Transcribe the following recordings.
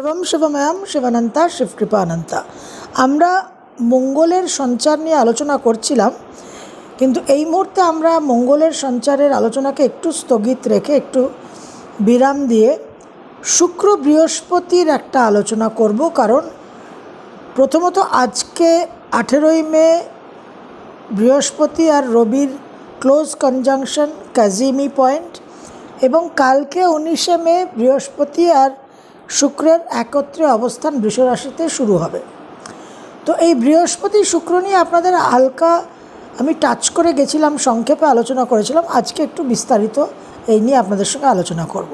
শিবম শিবময়াম শিবানন্তা শিবকৃপানন্তা আমরা মঙ্গলের সঞ্চার নিয়ে আলোচনা করছিলাম কিন্তু এই মুহূর্তে আমরা মঙ্গলের সঞ্চারের আলোচনাকে একটু স্থগিত রেখে একটু বিরাম দিয়ে শুক্র বৃহস্পতির একটা আলোচনা করব কারণ প্রথমত আজকে আঠেরোই মে বৃহস্পতি আর রবির ক্লোজ কনজাংশন ক্যাজিমি পয়েন্ট এবং কালকে উনিশে মে বৃহস্পতি আর শুক্রের একত্রে অবস্থান বৃষরাশিতে শুরু হবে তো এই বৃহস্পতি শুক্র নিয়ে আপনাদের হালকা আমি টাচ করে গেছিলাম সংক্ষেপে আলোচনা করেছিলাম আজকে একটু বিস্তারিত এই নিয়ে আপনাদের সঙ্গে আলোচনা করব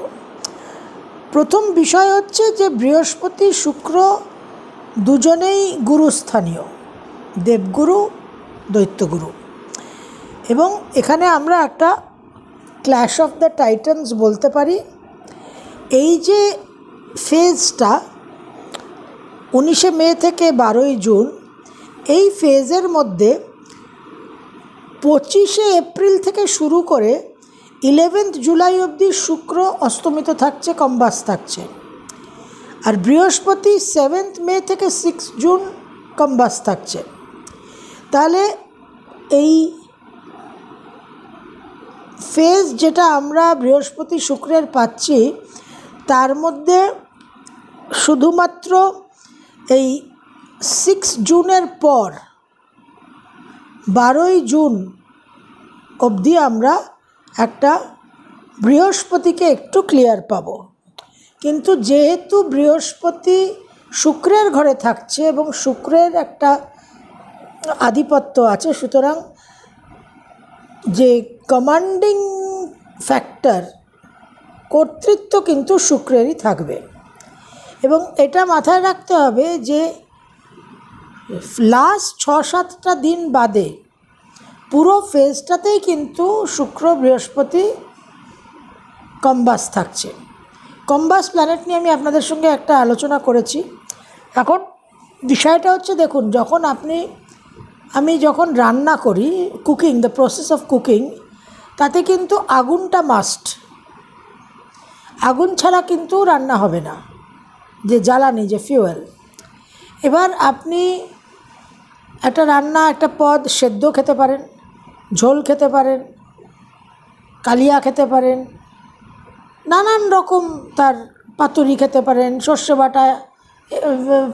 প্রথম বিষয় হচ্ছে যে বৃহস্পতি শুক্র দুজনেই গুরুস্থানীয় দেবগুরু দৈত্যগুরু এবং এখানে আমরা একটা ক্ল্যাশ অফ দ্য টাইটান্স বলতে পারি এই যে ফেজটা উনিশে মে থেকে বারোই জুন এই ফেজের মধ্যে পঁচিশে এপ্রিল থেকে শুরু করে ইলেভেন্থ জুলাই অবধি শুক্র অস্তমিত থাকছে কম্বাস থাকছে আর বৃহস্পতি সেভেন্থ মে থেকে সিক্স জুন কম্বাস থাকছে তাহলে এই ফেজ যেটা আমরা বৃহস্পতি শুক্রের পাচ্ছি তার মধ্যে শুধুমাত্র এই সিক্স জুনের পর বারোই জুন অবধি আমরা একটা বৃহস্পতিকে একটু ক্লিয়ার পাব কিন্তু যেহেতু বৃহস্পতি শুক্রের ঘরে থাকছে এবং শুক্রের একটা আধিপত্য আছে সুতরাং যে কমান্ডিং ফ্যাক্টর কর্তৃত্ব কিন্তু শুক্রেরই থাকবে এবং এটা মাথায় রাখতে হবে যে লাস্ট ছ সাতটা দিন বাদে পুরো ফেজটাতেই কিন্তু শুক্র বৃহস্পতি কম্বাস থাকছে কম্বাস প্ল্যানেট নিয়ে আমি আপনাদের সঙ্গে একটা আলোচনা করেছি এখন বিষয়টা হচ্ছে দেখুন যখন আপনি আমি যখন রান্না করি cooking the process of cooking তাতে কিন্তু আগুনটা মাস্ট আগুন ছাড়া কিন্তু রান্না হবে না যে জ্বালানি যে ফিউয়েল এবার আপনি একটা রান্না একটা পদ সেদ্ধ খেতে পারেন ঝোল খেতে পারেন কালিয়া খেতে পারেন নানান রকম তার পাতুরি খেতে পারেন সর্ষে বাটা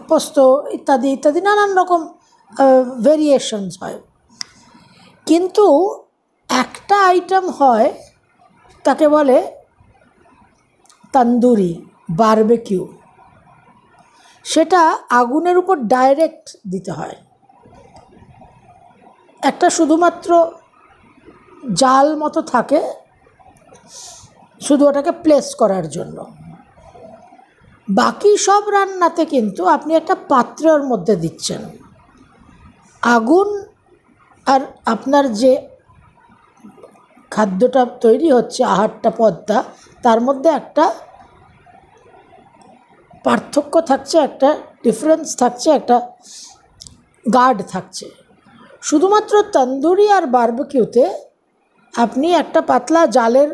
পোস্ত ইত্যাদি ইত্যাদি নানান রকম ভেরিয়েশনস হয় কিন্তু একটা আইটেম হয় তাকে বলে তান্দুরি বারবেকিউ সেটা আগুনের উপর ডাইরেক্ট দিতে হয় একটা শুধুমাত্র জাল মতো থাকে শুধু ওটাকে প্লেস করার জন্য বাকি সব রান্নাতে কিন্তু আপনি একটা পাত্রের মধ্যে দিচ্ছেন আগুন আর আপনার যে খাদ্যটা তৈরি হচ্ছে আহারটা পদ্মা তার মধ্যে একটা পার্থক্য থাকছে একটা ডিফারেন্স থাকছে একটা গার্ড থাকছে শুধুমাত্র তন্দুরি আর বারবিকিউতে আপনি একটা পাতলা জালের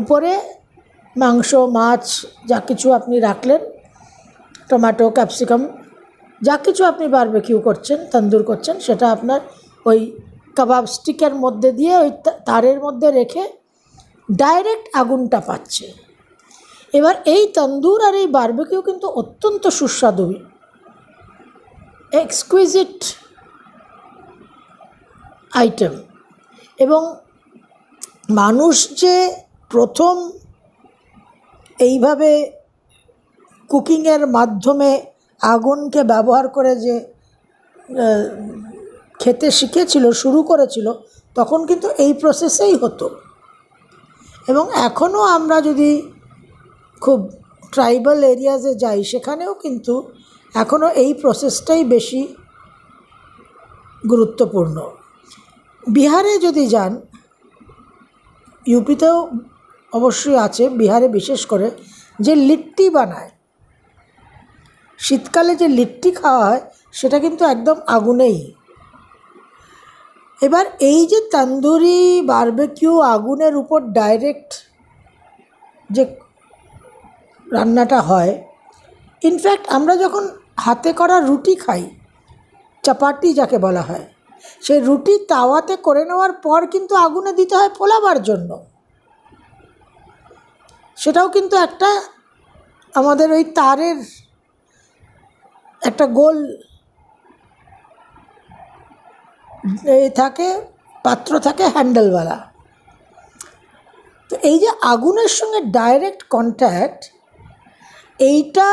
উপরে মাংস মাছ যা কিছু আপনি রাখলেন টমেটো ক্যাপসিকাম যা কিছু আপনি বারবিকিউ করছেন তন্দুর করছেন সেটা আপনার ওই কাবাব স্টিকের মধ্যে দিয়ে ওই তারের মধ্যে রেখে ডাইরেক্ট আগুনটা পাচ্ছে এবার এই তন্দুর আর এই বার্বিকিউ কিন্তু অত্যন্ত সুস্বাদু এক্সকুইজিট আইটেম এবং মানুষ যে প্রথম এইভাবে কুকিংয়ের মাধ্যমে আগুনকে ব্যবহার করে যে খেতে শিখেছিল শুরু করেছিল তখন কিন্তু এই প্রসেসেই হতো এবং এখনও আমরা যদি খুব ট্রাইবাল এরিয়াজে যাই সেখানেও কিন্তু এখনও এই প্রসেসটাই বেশি গুরুত্বপূর্ণ বিহারে যদি যান ইউপিতেও অবশ্যই আছে বিহারে বিশেষ করে যে লিট্টি বানায় শীতকালে যে লিট্টি খাওয়া হয় সেটা কিন্তু একদম আগুনেই এবার এই যে তান্দুরি বারবেকিউ আগুনের উপর ডাইরেক্ট যে রান্নাটা হয় ইনফ্যাক্ট আমরা যখন হাতে করা রুটি খাই চাপাটি যাকে বলা হয় সেই রুটি তাওয়াতে করে নেওয়ার পর কিন্তু আগুনে দিতে হয় পোলাবার জন্য সেটাও কিন্তু একটা আমাদের ওই তারের একটা গোল এ থাকে পাত্র থাকে হ্যান্ডেলওয়ালা তো এই যে আগুনের সঙ্গে ডাইরেক্ট কন্ট্যাক্ট এইটা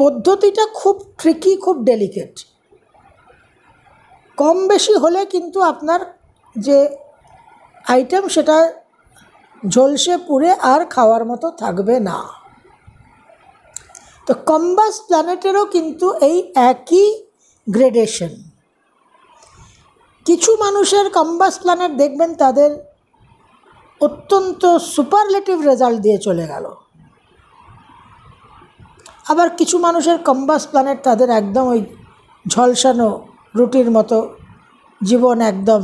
পদ্ধতিটা খুব ট্রিকি খুব ডেলিকেট কম বেশি হলে কিন্তু আপনার যে আইটেম সেটা ঝলসে পুড়ে আর খাওয়ার মতো থাকবে না তো কম্বাস প্ল্যানেটেরও কিন্তু এই একই গ্রেডেশন কিছু মানুষের কম্বাস প্ল্যানেট দেখবেন তাদের অত্যন্ত সুপারলেটিভ রেজাল্ট দিয়ে চলে গেল আবার কিছু মানুষের কম্বাস প্ল্যানেট তাদের একদম ওই ঝলসানো রুটির মতো জীবন একদম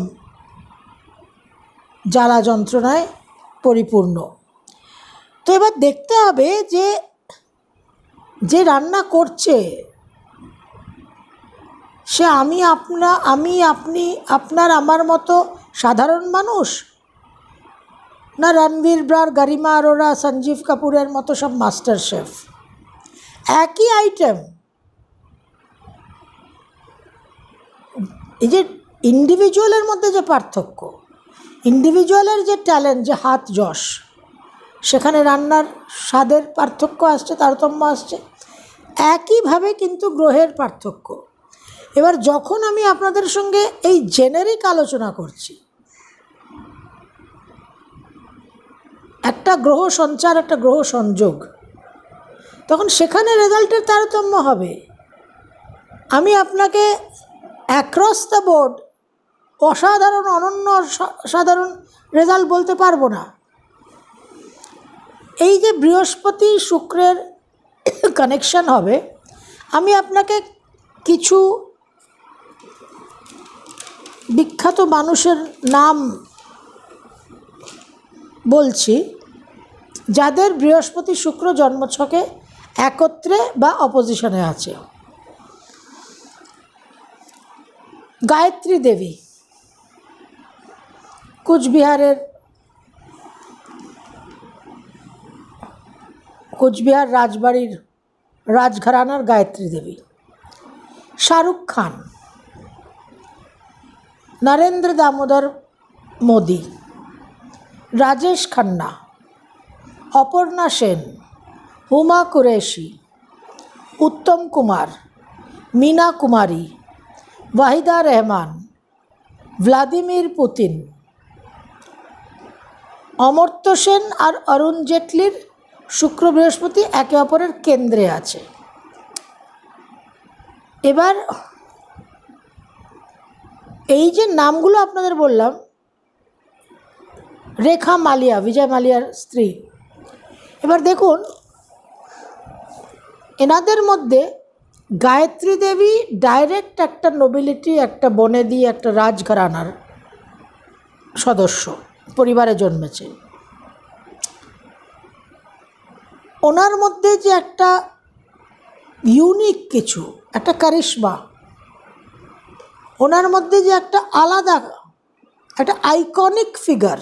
জ্বালা যন্ত্রণায় পরিপূর্ণ তো এবার দেখতে হবে যে যে রান্না করছে সে আমি আপনা আমি আপনি আপনার আমার মতো সাধারণ মানুষ না রণবীর ব্রার গারিমা আরোরা সঞ্জীব কাপুরের মতো সব মাস্টার শেফ একই আইটেম এই যে ইন্ডিভিজুয়ালের মধ্যে যে পার্থক্য ইন্ডিভিজুয়ালের যে ট্যালেন্ট যে হাত যশ সেখানে রান্নার স্বাদের পার্থক্য আসছে তারতম্য আসছে একইভাবে কিন্তু গ্রহের পার্থক্য এবার যখন আমি আপনাদের সঙ্গে এই জেনেরিক আলোচনা করছি একটা গ্রহ সঞ্চার একটা গ্রহ সংযোগ তখন সেখানে রেজাল্টের তারতম্য হবে আমি আপনাকে অ্যাক্রস দ্য বোর্ড অসাধারণ অনন্য সাধারণ রেজাল্ট বলতে পারবো না এই যে বৃহস্পতি শুক্রের কানেকশান হবে আমি আপনাকে কিছু বিখ্যাত মানুষের নাম বলছি যাদের বৃহস্পতি শুক্র জন্মছকে একত্রে বা অপোজিশনে আছে গায়ত্রী দেবী কুচবিহারের কোচবিহার রাজবাড়ির রাজঘরানার গায়ত্রী দেবী শাহরুখ খান নরেন্দ্র দামোদর মোদি রাজেশ খান্না অপর্ণা সেন হুমা কুরেশি উত্তম কুমার মীনা কুমারী ওয়াহিদা রহমান ভ্লাদিমির পুতিন অমর্ত্য সেন আর অরুণ জেটলির শুক্র বৃহস্পতি একে অপরের কেন্দ্রে আছে এবার এই যে নামগুলো আপনাদের বললাম রেখা মালিয়া বিজয় মালিয়ার স্ত্রী এবার দেখুন এনাদের মধ্যে গায়ত্রী দেবী ডাইরেক্ট একটা নোবিলিটি একটা বনে দিয়ে একটা রাজঘরানার সদস্য পরিবারে জন্মেছে ওনার মধ্যে যে একটা ইউনিক কিছু একটা কারিশ্মা ওনার মধ্যে যে একটা আলাদা একটা আইকনিক ফিগার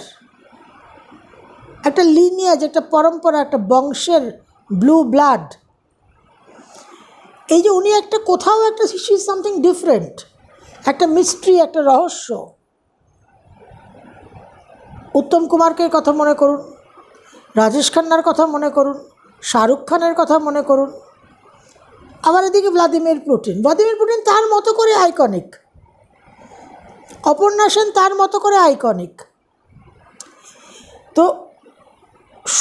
একটা লিনিয়াজ একটা পরম্পরা একটা বংশের ব্লু ব্লাড এই যে উনি একটা কোথাও একটা শিশু সামথিং ডিফারেন্ট একটা মিস্ট্রি একটা রহস্য উত্তম কুমারকে কথা মনে করুন রাজেশ খান্নার কথা মনে করুন শাহরুখ খানের কথা মনে করুন আবার এদিকে ভ্লাদিমির পুটিন ভ্লাদিমির পুটিন তার মতো করে আইকনিক অপর্ণা সেন তার মতো করে আইকনিক তো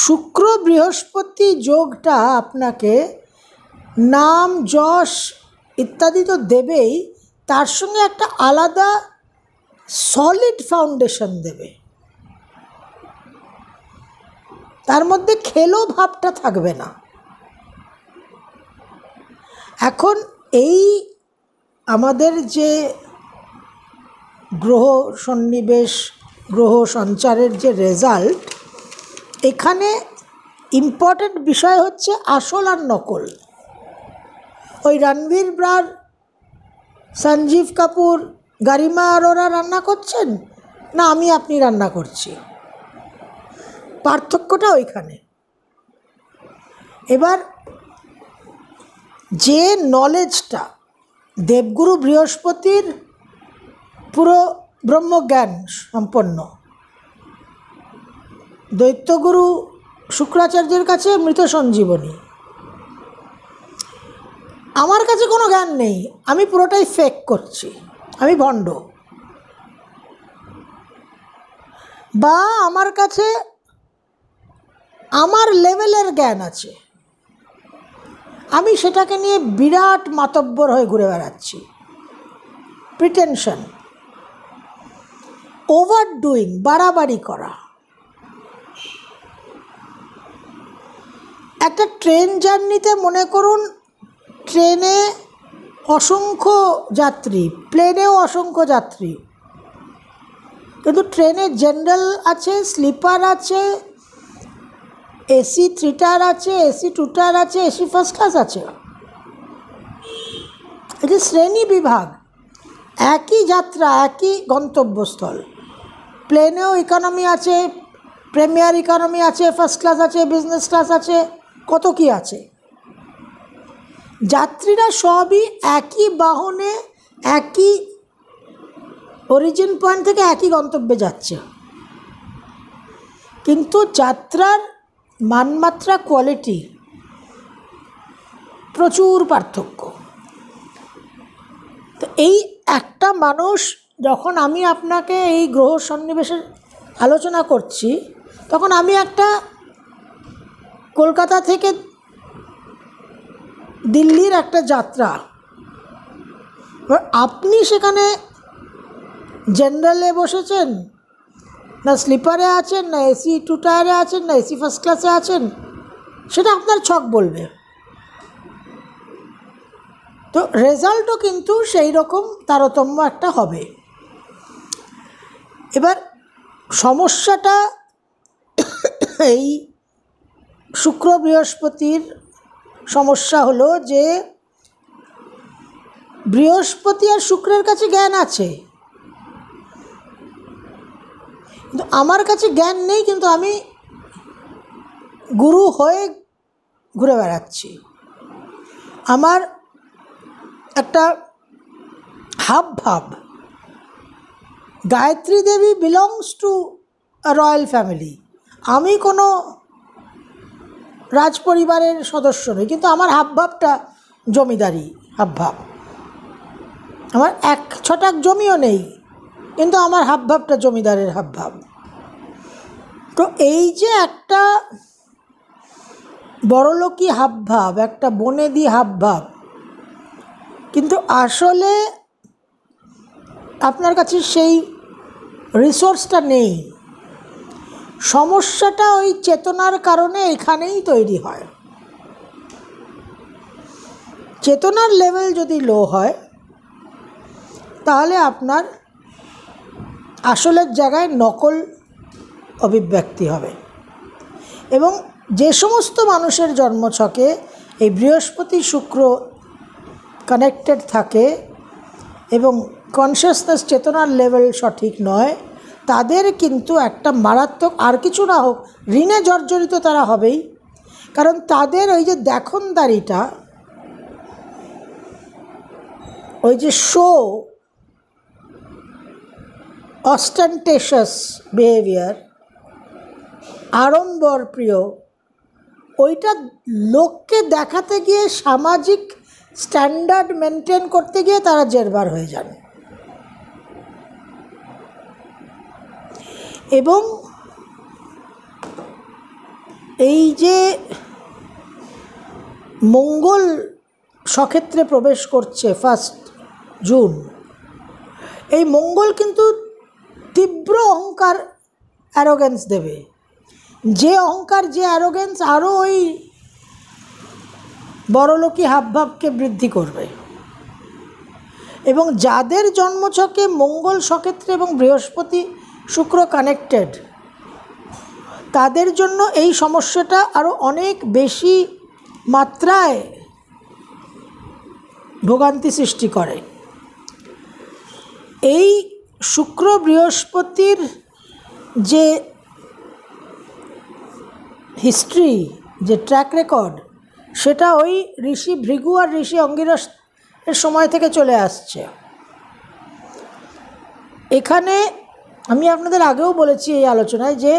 শুক্র বৃহস্পতি যোগটা আপনাকে নাম যশ ইত্যাদি তো দেবেই তার সঙ্গে একটা আলাদা সলিড ফাউন্ডেশন দেবে তার মধ্যে খেলো ভাবটা থাকবে না এখন এই আমাদের যে গ্রহ সন্নিবেশ গ্রহ সঞ্চারের যে রেজাল্ট এখানে ইম্পর্টেন্ট বিষয় হচ্ছে আসল আর নকল ওই রণবীর ব্রার সঞ্জীব কাপুর গারিমা আরোরা রান্না করছেন না আমি আপনি রান্না করছি পার্থক্যটা ওইখানে এবার যে নলেজটা দেবগুরু বৃহস্পতির পুরো ব্রহ্মজ্ঞান সম্পন্ন দৈত্যগুরু শুক্রাচার্যের কাছে মৃত সঞ্জীবনী আমার কাছে কোনো জ্ঞান নেই আমি পুরোটাই ফেক করছি আমি ভণ্ড বা আমার কাছে আমার লেভেলের জ্ঞান আছে আমি সেটাকে নিয়ে বিরাট মাতব্বর হয়ে ঘুরে বেড়াচ্ছি প্রিটেনশন ওভার ডুইং বাড়াবাড়ি করা একটা ট্রেন জার্নিতে মনে করুন ট্রেনে অসংখ্য যাত্রী প্লেনেও অসংখ্য যাত্রী কিন্তু ট্রেনে জেনারেল আছে স্লিপার আছে এসি থ্রিটার আছে এসি টুটার আছে এসি ফার্স্ট ক্লাস আছে এটি শ্রেণী বিভাগ একই যাত্রা একই গন্তব্যস্থল প্লেনেও ইকোনমি আছে প্রিমিয়ার ইকোনমি আছে ফার্স্ট ক্লাস আছে বিজনেস ক্লাস আছে কত কি আছে যাত্রীরা সবই একই বাহনে একই অরিজিন পয়েন্ট থেকে একই গন্তব্যে যাচ্ছে কিন্তু যাত্রার মানমাত্রা কোয়ালিটি প্রচুর পার্থক্য তো এই একটা মানুষ যখন আমি আপনাকে এই গ্রহ সন্নিবেশের আলোচনা করছি তখন আমি একটা কলকাতা থেকে দিল্লির একটা যাত্রা আপনি সেখানে জেনারেলে বসেছেন না স্লিপারে আছেন না এসি টু টায়ারে আছেন না এসি ফার্স্ট ক্লাসে আছেন সেটা আপনার ছক বলবে তো রেজাল্টও কিন্তু সেই রকম তারতম্য একটা হবে এবার সমস্যাটা এই শুক্র বৃহস্পতির সমস্যা হলো যে বৃহস্পতি আর শুক্রের কাছে জ্ঞান আছে কিন্তু আমার কাছে জ্ঞান নেই কিন্তু আমি গুরু হয়ে ঘুরে বেড়াচ্ছি আমার একটা হাব ভাব Gayatri Devi belongs to royal family আমি কোনো রাজপরিবারের সদস্য নই কিন্তু আমার হাবভাবটা জমিদারি হাবভাব আমার এক ছটাক জমিও নেই কিন্তু আমার হাবভাবটা জমিদারের হাবভাব তো এই যে একটা বড়লোকী হাবভাব একটা বনেদি হাবভাব কিন্তু আসলে আপনার কাছে সেই রিসোর্সটা নেই সমস্যাটা ওই চেতনার কারণে এখানেই তৈরি হয় চেতনার লেভেল যদি লো হয় তাহলে আপনার আসলের জায়গায় নকল অভিব্যক্তি হবে এবং যে সমস্ত মানুষের জন্মছকে এই বৃহস্পতি শুক্র কানেক্টেড থাকে এবং কনসিয়াসনেস চেতনার লেভেল সঠিক নয় তাদের কিন্তু একটা মারাত্মক আর কিছু না হোক ঋণে জর্জরিত তারা হবেই কারণ তাদের ওই যে দেখনদারিটা ওই যে শো অস্টেন্টেশাস বিহেভিয়ার আড়ম্বর প্রিয় ওইটা লোককে দেখাতে গিয়ে সামাজিক স্ট্যান্ডার্ড মেনটেন করতে গিয়ে তারা জেরবার হয়ে যান এবং এই যে মঙ্গল সক্ষেত্রে প্রবেশ করছে ফার্স্ট জুন এই মঙ্গল কিন্তু তীব্র অহংকার অ্যারোগেন্স দেবে যে অহংকার যে অ্যারোগেন্স আরও ওই বড়লোকী হাবভাবকে বৃদ্ধি করবে এবং যাদের জন্মছকে মঙ্গল সক্ষেত্রে এবং বৃহস্পতি শুক্র কানেক্টেড তাদের জন্য এই সমস্যাটা আরও অনেক বেশি মাত্রায় ভোগান্তি সৃষ্টি করে এই শুক্র বৃহস্পতির যে হিস্ট্রি যে ট্র্যাক রেকর্ড সেটা ওই ঋষি ভৃগু আর ঋষি অঙ্গিরস এর সময় থেকে চলে আসছে এখানে আমি আপনাদের আগেও বলেছি এই আলোচনায় যে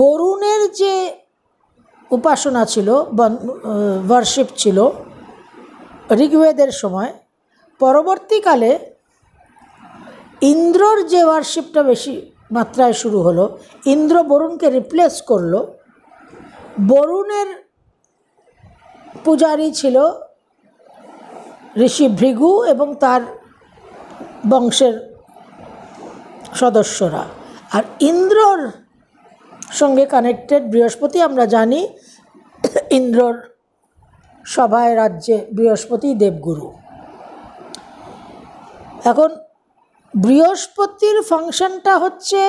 বরুণের যে উপাসনা ছিল ওয়ার্শিপ ছিল ঋগ্বেদের সময় পরবর্তীকালে ইন্দ্রর যে ওয়ার্শিপটা বেশি মাত্রায় শুরু হলো ইন্দ্র বরুণকে রিপ্লেস করলো বরুণের পূজারী ছিল ঋষি ভৃগু এবং তার বংশের সদস্যরা আর ইন্দ্রর সঙ্গে কানেক্টেড বৃহস্পতি আমরা জানি ইন্দ্রর সভায় রাজ্যে বৃহস্পতি দেবগুরু এখন বৃহস্পতির ফাংশনটা হচ্ছে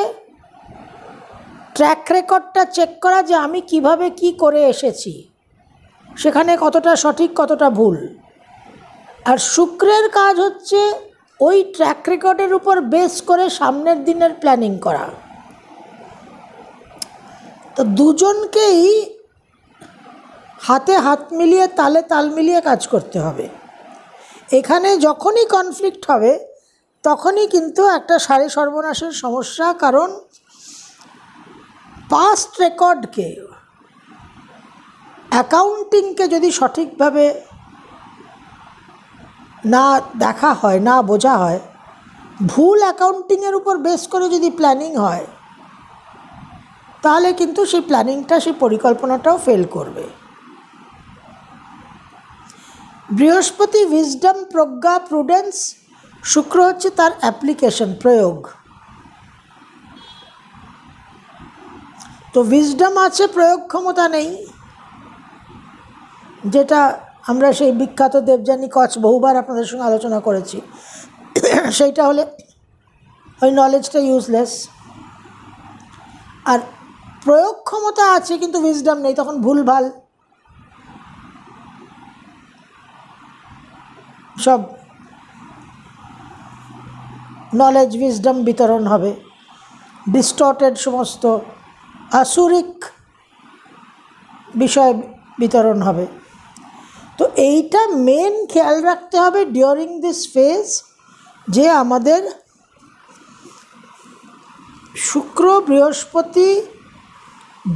ট্র্যাক রেকর্ডটা চেক করা যে আমি কিভাবে কি করে এসেছি সেখানে কতটা সঠিক কতটা ভুল আর শুক্রের কাজ হচ্ছে ওই ট্র্যাক রেকর্ডের উপর বেস করে সামনের দিনের প্ল্যানিং করা তো দুজনকেই হাতে হাত মিলিয়ে তালে তাল মিলিয়ে কাজ করতে হবে এখানে যখনই কনফ্লিক্ট হবে তখনই কিন্তু একটা সারে সর্বনাশের সমস্যা কারণ পাস্ট রেকর্ডকে অ্যাকাউন্টিংকে যদি সঠিকভাবে না দেখা হয় না বোঝা হয় ভুল অ্যাকাউন্টিংয়ের উপর বেস করে যদি প্ল্যানিং হয় তাহলে কিন্তু সেই প্ল্যানিংটা সেই পরিকল্পনাটাও ফেল করবে বৃহস্পতি উইজডম প্রজ্ঞা প্রুডেন্স শুক্র হচ্ছে তার অ্যাপ্লিকেশন প্রয়োগ তো উইজডম আছে প্রয়োগ ক্ষমতা নেই যেটা আমরা সেই বিখ্যাত দেবযানী কচ বহুবার আপনাদের সঙ্গে আলোচনা করেছি সেইটা হলে ওই নলেজটা ইউজলেস আর প্রয়োগ ক্ষমতা আছে কিন্তু উইজডাম নেই তখন ভুল ভাল সব নলেজ উইজডাম বিতরণ হবে ডিস্টর্টেড সমস্ত আসুরিক বিষয় বিতরণ হবে এইটা মেন খেয়াল রাখতে হবে ডিউরিং দিস ফেজ যে আমাদের শুক্র বৃহস্পতি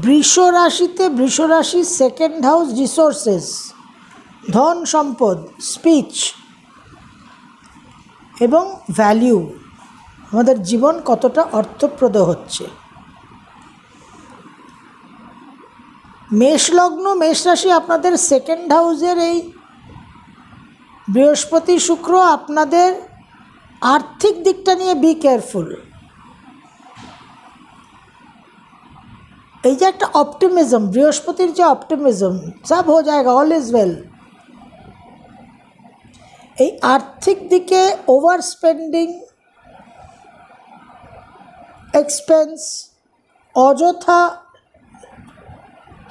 বৃষ রাশিতে বৃষ রাশি সেকেন্ড হাউস রিসোর্সেস ধন সম্পদ স্পিচ এবং ভ্যালিউ আমাদের জীবন কতটা অর্থপ্রদ হচ্ছে মেষ লগ্ন মেষ রাশি আপনাদের সেকেন্ড হাউসের এই বৃহস্পতি শুক্র আপনাদের আর্থিক দিকটা নিয়ে বি কেয়ারফুল এই যে একটা অপটিমিজম বৃহস্পতির যে অপটিমিজম সব হয়ে জায়গা অল ইজ ওয়েল এই আর্থিক দিকে ওভার স্পেন্ডিং এক্সপেন্স অযথা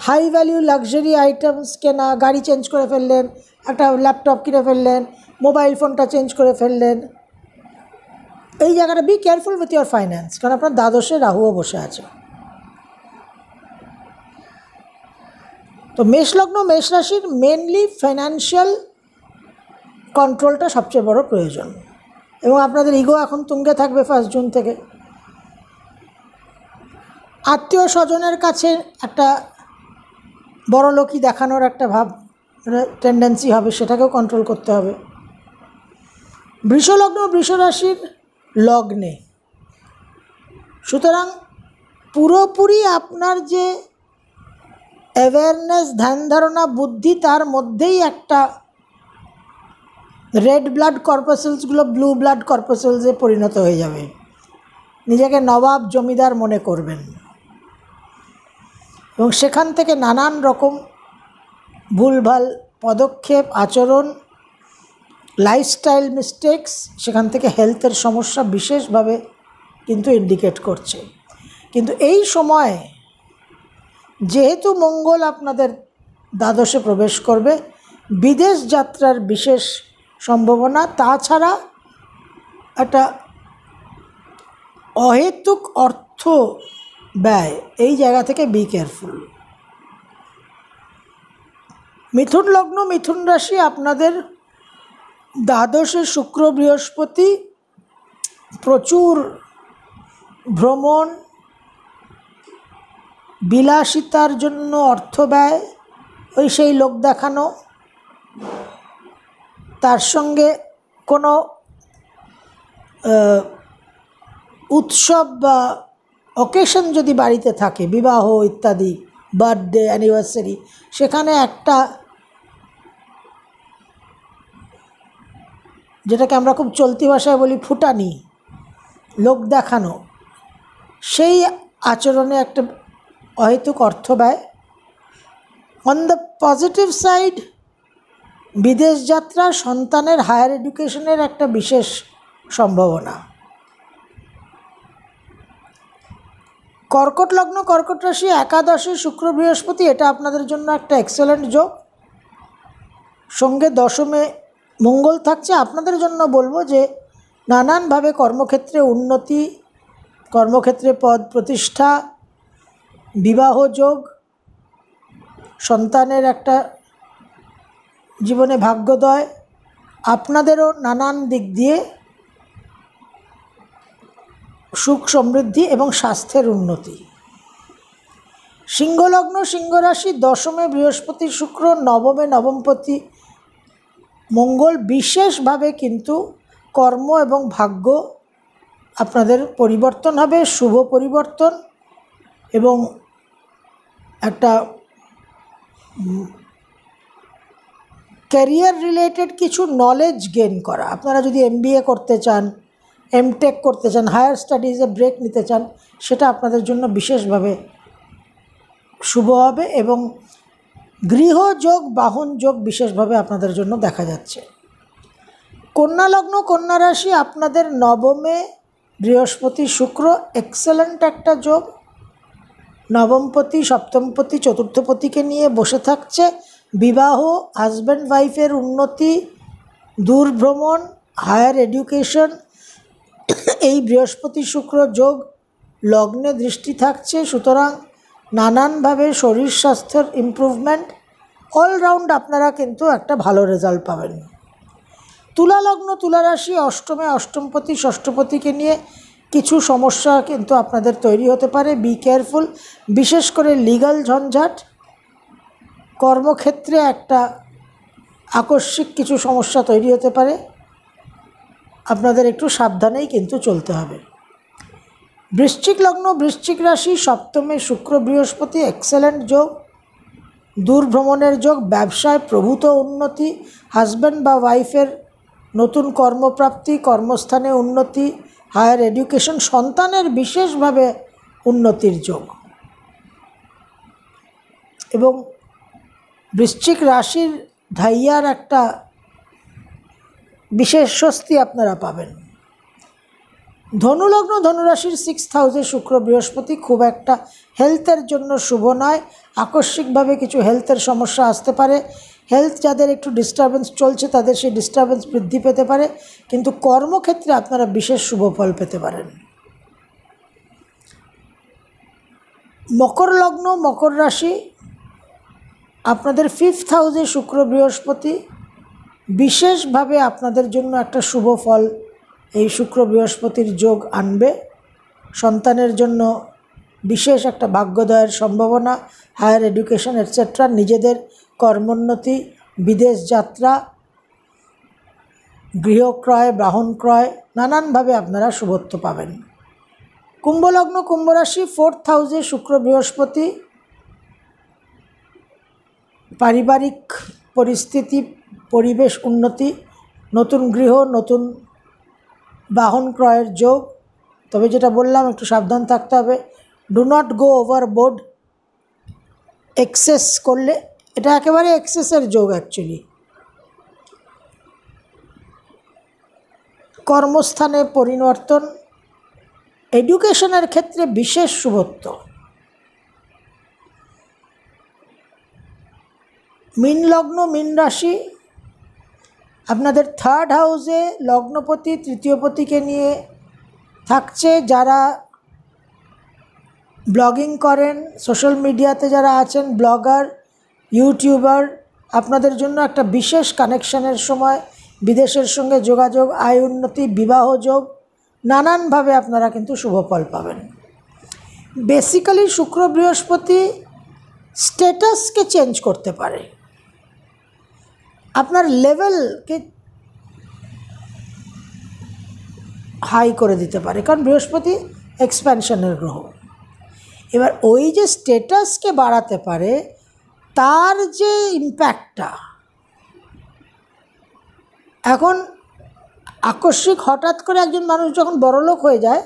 হাই ভ্যালিউ লাক্সারি আইটেমস কেনা গাড়ি চেঞ্জ করে ফেললেন একটা ল্যাপটপ কিনে ফেললেন মোবাইল ফোনটা চেঞ্জ করে ফেললেন এই জায়গাটা be careful with your finance কারণ আপনার দ্বাদশে রাহুও বসে আছে তো মেষলগ্ন মেষ রাশির মেনলি ফাইন্যান্সিয়াল কন্ট্রোলটা সবচেয়ে বড় প্রয়োজন এবং আপনাদের ইগো এখন তুঙ্গে থাকবে ফার্স্ট জুন থেকে আত্মীয় স্বজনের কাছে একটা বড় লোকই দেখানোর একটা ভাব টেন্ডেন্সি মানে হবে সেটাকেও কন্ট্রোল করতে হবে বৃষলগ্ন বৃষরাশির লগ্নে সুতরাং পুরোপুরি আপনার যে অ্যাওয়ারনেস ধ্যান ধারণা বুদ্ধি তার মধ্যেই একটা রেড ব্লাড কর্পোসেলসগুলো ব্লু ব্লাড কর্পোসেলসে পরিণত হয়ে যাবে নিজেকে নবাব জমিদার মনে করবেন এবং সেখান থেকে নানান রকম ভুলভাল পদক্ষেপ আচরণ লাইফস্টাইল মিস্টেক্স সেখান থেকে হেলথের সমস্যা বিশেষভাবে কিন্তু ইন্ডিকেট করছে কিন্তু এই সময়ে যেহেতু মঙ্গল আপনাদের দ্বাদশে প্রবেশ করবে বিদেশ যাত্রার বিশেষ সম্ভাবনা তাছাড়া একটা অহেতুক অর্থ ব্যয় এই জায়গা থেকে বি কেয়ারফুল মিথুন লগ্ন মিথুন রাশি আপনাদের দ্বাদশে শুক্র বৃহস্পতি প্রচুর ভ্রমণ বিলাসিতার জন্য অর্থ ব্যয় ওই সেই লোক দেখানো তার সঙ্গে কোনো উৎসব বা অকেশন যদি বাড়িতে থাকে বিবাহ ইত্যাদি বার্থডে অ্যানিভার্সারি সেখানে একটা যেটাকে আমরা খুব চলতি ভাষায় বলি ফুটানি লোক দেখানো সেই আচরণে একটা অহেতুক অর্থ ব্যয় অন দ্য পজিটিভ সাইড বিদেশ যাত্রা সন্তানের হায়ার এডুকেশনের একটা বিশেষ সম্ভাবনা কর্কট লগ্ন কর্কট রাশি একাদশী শুক্র বৃহস্পতি এটা আপনাদের জন্য একটা এক্সেলেন্ট যোগ সঙ্গে দশমে মঙ্গল থাকছে আপনাদের জন্য বলবো যে নানানভাবে কর্মক্ষেত্রে উন্নতি কর্মক্ষেত্রে পদ প্রতিষ্ঠা বিবাহ যোগ সন্তানের একটা জীবনে ভাগ্যদয় আপনাদেরও নানান দিক দিয়ে সুখ সমৃদ্ধি এবং স্বাস্থ্যের উন্নতি সিংহলগ্ন সিংহরাশি দশমে বৃহস্পতি শুক্র নবমে নবমপতি মঙ্গল বিশেষভাবে কিন্তু কর্ম এবং ভাগ্য আপনাদের পরিবর্তন হবে শুভ পরিবর্তন এবং একটা ক্যারিয়ার রিলেটেড কিছু নলেজ গেন করা আপনারা যদি এমবিএ করতে চান এমটেক করতে চান হায়ার স্টাডিজে ব্রেক নিতে চান সেটা আপনাদের জন্য বিশেষভাবে শুভ হবে এবং গৃহযোগ বাহন যোগ বিশেষভাবে আপনাদের জন্য দেখা যাচ্ছে কন্যা লগ্ন কন্যা রাশি আপনাদের নবমে বৃহস্পতি শুক্র এক্সেলেন্ট একটা যোগ নবমপতি সপ্তমপতি চতুর্থপতিকে নিয়ে বসে থাকছে বিবাহ হাজব্যান্ড ওয়াইফের উন্নতি দূরভ্রমণ হায়ার এডুকেশন এই বৃহস্পতি শুক্র যোগ লগ্নে দৃষ্টি থাকছে সুতরাং নানানভাবে শরীর স্বাস্থ্যের ইম্প্রুভমেন্ট অলরাউন্ড আপনারা কিন্তু একটা ভালো রেজাল্ট পাবেন তুলা লগ্ন তুলা রাশি অষ্টমে অষ্টমপতি ষষ্ঠপতিকে নিয়ে কিছু সমস্যা কিন্তু আপনাদের তৈরি হতে পারে বি কেয়ারফুল বিশেষ করে লিগাল ঝঞ্ঝাট কর্মক্ষেত্রে একটা আকস্মিক কিছু সমস্যা তৈরি হতে পারে আপনাদের একটু সাবধানেই কিন্তু চলতে হবে বৃশ্চিক লগ্ন বৃশ্চিক রাশি সপ্তমে শুক্র বৃহস্পতি এক্সেলেন্ট যোগ দূর ভ্রমণের যোগ ব্যবসায় প্রভূত উন্নতি হাজব্যান্ড বা ওয়াইফের নতুন কর্মপ্রাপ্তি কর্মস্থানে উন্নতি হায়ার এডুকেশন সন্তানের বিশেষভাবে উন্নতির যোগ এবং বৃশ্চিক রাশির ধাইয়ার একটা বিশেষ স্বস্তি আপনারা পাবেন ধনুলগ্ন ধনুরাশির সিক্স হাউসে শুক্র বৃহস্পতি খুব একটা হেলথের জন্য শুভ নয় আকস্মিকভাবে কিছু হেলথের সমস্যা আসতে পারে হেলথ যাদের একটু ডিস্টারবেন্স চলছে তাদের সেই ডিস্টারবেন্স বৃদ্ধি পেতে পারে কিন্তু কর্মক্ষেত্রে আপনারা বিশেষ শুভ ফল পেতে পারেন মকর লগ্ন মকর রাশি আপনাদের ফিফথ হাউসে শুক্র বৃহস্পতি বিশেষভাবে আপনাদের জন্য একটা শুভ ফল এই শুক্র বৃহস্পতির যোগ আনবে সন্তানের জন্য বিশেষ একটা ভাগ্যদয়ের সম্ভাবনা হায়ার এডুকেশন এটসেট্রা নিজেদের কর্মোন্নতি বিদেশ যাত্রা গৃহক্রয় বাহন ক্রয় নানানভাবে আপনারা শুভত্ব পাবেন কুম্ভলগ্ন কুম্ভরাশি ফোর্থ হাউসে শুক্র বৃহস্পতি পারিবারিক পরিস্থিতি পরিবেশ উন্নতি নতুন গৃহ নতুন বাহন ক্রয়ের যোগ তবে যেটা বললাম একটু সাবধান থাকতে হবে do not go overboard excess করলে এটা একেবারে এক্সেসের যোগ অ্যাকচুয়ালি কর্মস্থানে পরিবর্তন এডুকেশনের ক্ষেত্রে বিশেষ শুভত্ব মিন লগ্ন মিন রাশি আপনাদের থার্ড হাউসে লগ্নপতি তৃতীয়পতিকে নিয়ে থাকছে যারা ব্লগিং করেন সোশ্যাল মিডিয়াতে যারা আছেন ব্লগার ইউটিউবার আপনাদের জন্য একটা বিশেষ কানেকশানের সময় বিদেশের সঙ্গে যোগাযোগ আয় উন্নতি বিবাহ যোগ নানানভাবে আপনারা কিন্তু শুভফল পাবেন বেসিক্যালি শুক্র বৃহস্পতি স্ট্যাটাসকে চেঞ্জ করতে পারে আপনার লেভেলকে হাই করে দিতে পারে কারণ বৃহস্পতি এক্সপ্যানশনের গ্রহ এবার ওই যে স্টেটাসকে বাড়াতে পারে তার যে ইম্প্যাক্টটা এখন আকস্মিক হঠাৎ করে একজন মানুষ যখন বড়লোক হয়ে যায়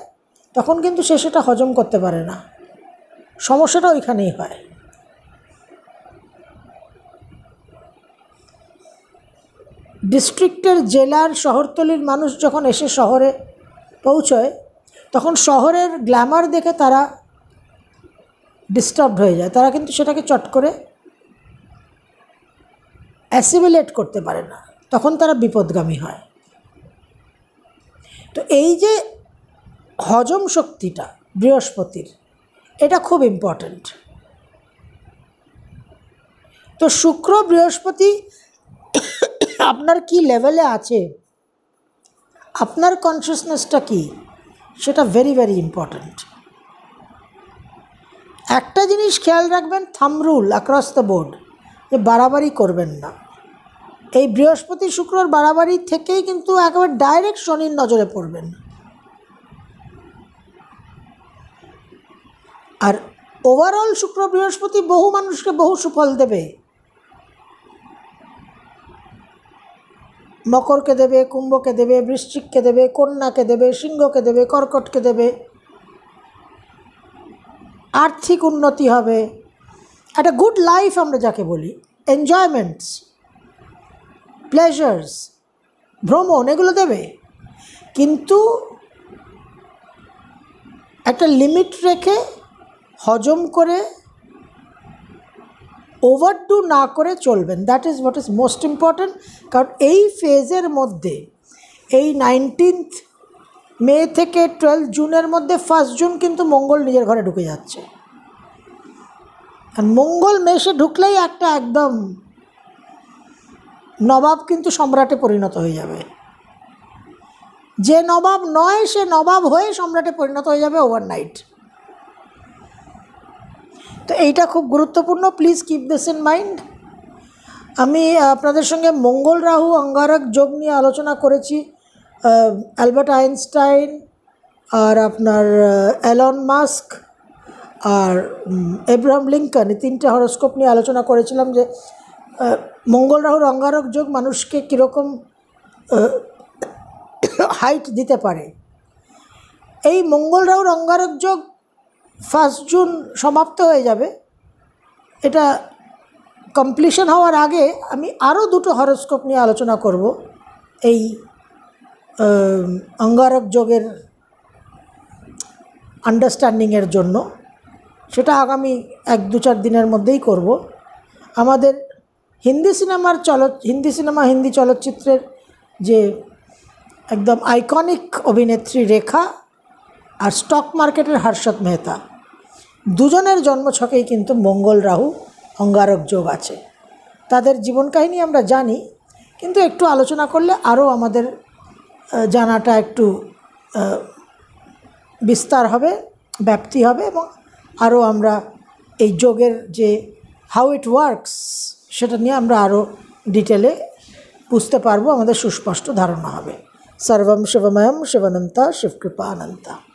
তখন কিন্তু সে সেটা হজম করতে পারে না সমস্যাটা ওইখানেই হয় ডিস্ট্রিক্টের জেলার শহরতলির মানুষ যখন এসে শহরে পৌঁছয় তখন শহরের গ্ল্যামার দেখে তারা ডিস্টার্বড হয়ে যায় তারা কিন্তু সেটাকে চট করে অ্যাসিমিলেট করতে পারে না তখন তারা বিপদগামী হয় তো এই যে হজম শক্তিটা বৃহস্পতির এটা খুব ইম্পর্ট্যান্ট তো শুক্র বৃহস্পতি আপনার কি লেভেলে আছে আপনার কনসিয়াসনেসটা কি সেটা ভেরি ভেরি ইম্পর্ট্যান্ট একটা জিনিস খেয়াল রাখবেন থামরুল অ্যাক্রস দ্য বোর্ড যে বাড়াবাড়ি করবেন না এই বৃহস্পতি শুক্রর বাড়াবাড়ি থেকেই কিন্তু একেবারে ডাইরেক্ট শনির নজরে পড়বেন আর ওভারঅল শুক্র বৃহস্পতি বহু মানুষকে বহু সুফল দেবে মকরকে দেবে কুম্ভকে দেবে বৃশ্চিককে দেবে কন্যাকে দেবে সিংহকে দেবে কর্কটকে দেবে আর্থিক উন্নতি হবে একটা গুড লাইফ আমরা যাকে বলি এনজয়মেন্টস প্লেজার্স ভ্রমণ এগুলো দেবে কিন্তু একটা লিমিট রেখে হজম করে ওভারডু না করে চলবেন that is what is most important কারণ এই ফেজের মধ্যে এই নাইনটিন্থ মে থেকে টুয়েলভ জুনের মধ্যে ফার্স্ট জুন কিন্তু মঙ্গল নিজের ঘরে ঢুকে যাচ্ছে আর মঙ্গল মেষে ঢুকলেই একটা একদম নবাব কিন্তু সম্রাটে পরিণত হয়ে যাবে যে নবাব নয় সে নবাব হয়ে সম্রাটে পরিণত হয়ে যাবে ওভারনাইট তো এইটা খুব গুরুত্বপূর্ণ please keep this in mind আমি আপনাদের সঙ্গে মঙ্গল রাহু অঙ্গারক যোগ নিয়ে আলোচনা করেছি অ্যালবার্ট আইনস্টাইন আর আপনার অ্যালন মাস্ক আর এব্রাহাম লিঙ্কন এই তিনটে হরস্কোপ নিয়ে আলোচনা করেছিলাম যে মঙ্গল রাহুর অঙ্গারক যোগ মানুষকে কীরকম হাইট দিতে পারে এই মঙ্গল রাহুর অঙ্গারক যোগ ফার্স্ট জুন সমাপ্ত হয়ে যাবে এটা কমপ্লিশন হওয়ার আগে আমি আরও দুটো হরস্কোপ নিয়ে আলোচনা করব এই অঙ্গারক যোগের আন্ডারস্ট্যান্ডিংয়ের জন্য সেটা আগামী এক দু চার দিনের মধ্যেই করব আমাদের হিন্দি সিনেমার চল হিন্দি সিনেমা হিন্দি চলচ্চিত্রের যে একদম আইকনিক অভিনেত্রী রেখা আর স্টক মার্কেটের হর্ষদ মেহতা দুজনের জন্মছকেই কিন্তু মঙ্গল রাহু অঙ্গারক যোগ আছে তাদের জীবন কাহিনী আমরা জানি কিন্তু একটু আলোচনা করলে আরও আমাদের জানাটা একটু বিস্তার হবে ব্যাপ্তি হবে এবং আরও আমরা এই যোগের যে হাউ ইট ওয়ার্কস সেটা নিয়ে আমরা আরও ডিটেলে বুঝতে পারবো আমাদের সুস্পষ্ট ধারণা হবে সর্বম শিবময়ম শিবানন্তা শিবকৃপা আনন্তা